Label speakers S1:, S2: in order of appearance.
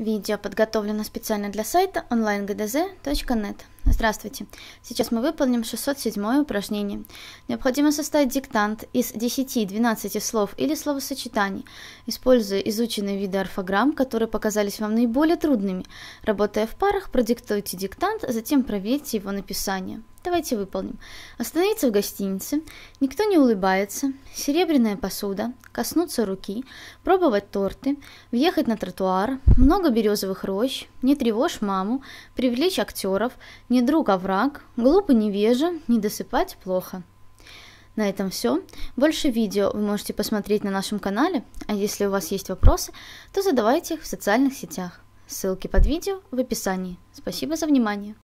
S1: Видео подготовлено специально для сайта onlinegdz.net. Здравствуйте! Сейчас мы выполним 607 упражнение. Необходимо составить диктант из 10-12 слов или словосочетаний, используя изученные виды орфограмм, которые показались вам наиболее трудными. Работая в парах, продиктуйте диктант, затем проверьте его написание. Давайте выполним. Остановиться в гостинице, никто не улыбается, серебряная посуда, коснуться руки, пробовать торты, въехать на тротуар, много березовых рощ, не тревожь маму, привлечь актеров, не друг, а враг, глупо невежа, не досыпать плохо. На этом все. Больше видео вы можете посмотреть на нашем канале, а если у вас есть вопросы, то задавайте их в социальных сетях. Ссылки под видео в описании. Спасибо за внимание.